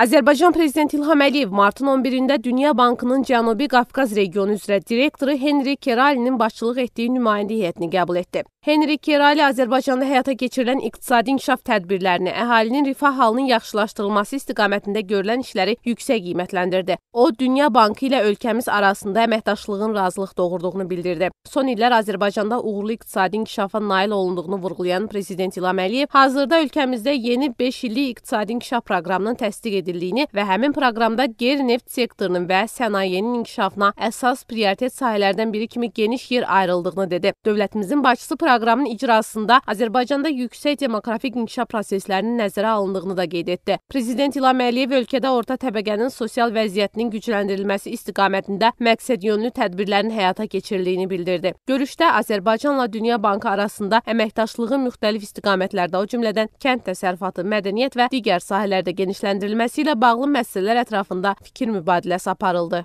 Azərbaycan prezidenti İlham Əliyev martın 11-də Dünya Bankının Cənubi Qafqaz regionu üzrə direktoru Henri Keralinin başçılıq etdiyi nümayəndə heyətini qəbul etdi. Henri Kerali Azərbaycanda həyata keçirilən iqtisadi inkişaf tədbirlərini, əhalinin rifah halının yaxşılaşdırılması istiqamətində görülən işləri yüksək qiymətləndirdi. O, Dünya Bankı ilə ölkəmiz arasında əməkdaşlığın razılıq doğurduğunu bildirdi. Son illər Azərbaycanda uğurlu iqtisadi inkişafa nail olunduğunu vurğulayan prezident İlham Əliyev hazırda ölkəmizdə yeni 5 illik iqtisadi inkişaf proqramının təsdiq edilməsini edildiyini və həmin proqramda qeyri-neft sektorunun və sənayenin inkişafına əsas prioritet sahələrdən biri kimi geniş yer ayrıldığını dedi. Dövlətimizin başçısı proqramın icrasında Azərbaycanda yüksək demokratik inkişaf proseslərinin nəzərə alındığını da qeyd etdi. Prezident İlham Əliyev ölkədə orta təbəqənin sosial vəziyyətinin gücləndirilməsi istiqamətində məqsədyönlü tədbirlərin həyata keçiriliyini bildirdi. Görüşdə Azərbaycanla Dünya Bankı arasında əməkdaşlığın müxtəlif istiqamətlərdə, o cümlədən kənd təsərrüfatı, mədəniyyət və digər sahələrdə genişləndirilməsi ilə bağlı məsələlər ətrafında fikir mübadiləsi aparıldı.